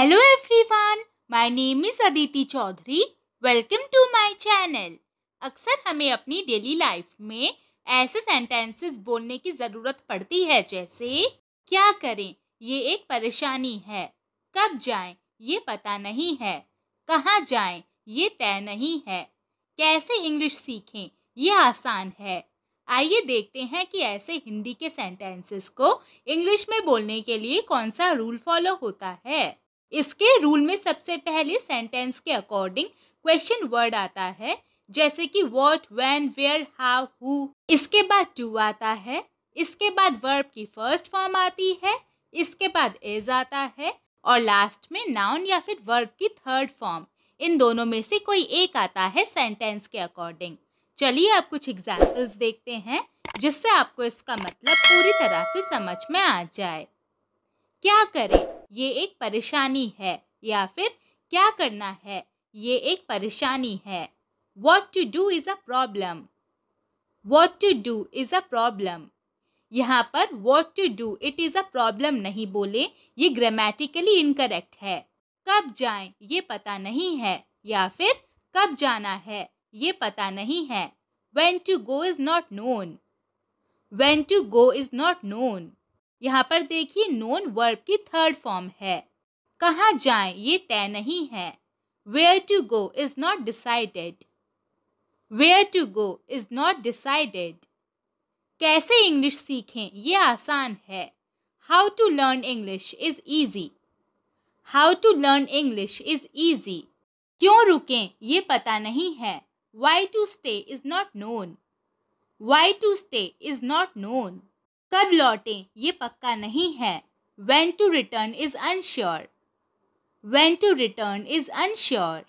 hello everyone my name is Aditi Chaudhary welcome to my channel अक्सर हमें अपनी डेली लाइफ में ऐसे सेंटेंसेस बोलने की ज़रूरत पड़ती है जैसे क्या करें ये एक परेशानी है कब जाएं ये पता नहीं है कहाँ जाएं ये तय नहीं है कैसे इंग्लिश सीखें ये आसान है आइए देखते हैं कि ऐसे हिंदी के सेंटेंसेस को इंग्लिश में बोलने के लिए कौन सा रूल फॉलो होता है इसके रूल में सबसे पहले सेंटेंस के अकॉर्डिंग क्वेश्चन वर्ड आता है जैसे कि what when where how who इसके बाद टू आता है इसके बाद वर्ब की फर्स्ट फॉर्म आती है इसके बाद एज आता है और लास्ट में नाउन या फिर वर्ब की थर्ड फॉर्म इन दोनों में से कोई एक आता है सेंटेंस के अकॉर्डिंग चलिए आप कुछ एग्जाम्पल्स देखते हैं जिससे आपको इसका मतलब पूरी तरह से समझ में आ जाए क्या करें ये एक परेशानी है या फिर क्या करना है ये एक परेशानी है what to do is a problem what to do is a problem यहाँ पर what to do it is a problem नहीं बोले ये ग्रामेटिकली इनकरेक्ट है कब जाए ये पता नहीं है या फिर कब जाना है ये पता नहीं है when to go is not known when to go is not known यहाँ पर देखिए नोन वर्ब की थर्ड फॉर्म है कहाँ जाएं ये तय नहीं है where to go is not decided where to go is not decided कैसे इंग्लिश सीखें ये आसान है how to learn English is easy how to learn English is easy क्यों रुकें ये पता नहीं है why to stay is not known why to stay is not known कब लौटें ये पक्का नहीं है when to return is unsure when to return is unsure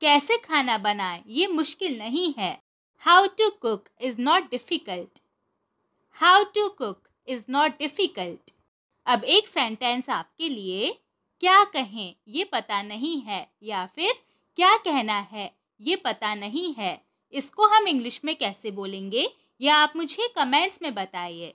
कैसे खाना बनाएं ये मुश्किल नहीं है how to cook is not difficult how to cook is not difficult अब एक सेंटेंस आपके लिए क्या कहें ये पता नहीं है या फिर क्या कहना है ये पता नहीं है इसको हम इंग्लिश में कैसे बोलेंगे या आप मुझे कमेंट्स में बताइए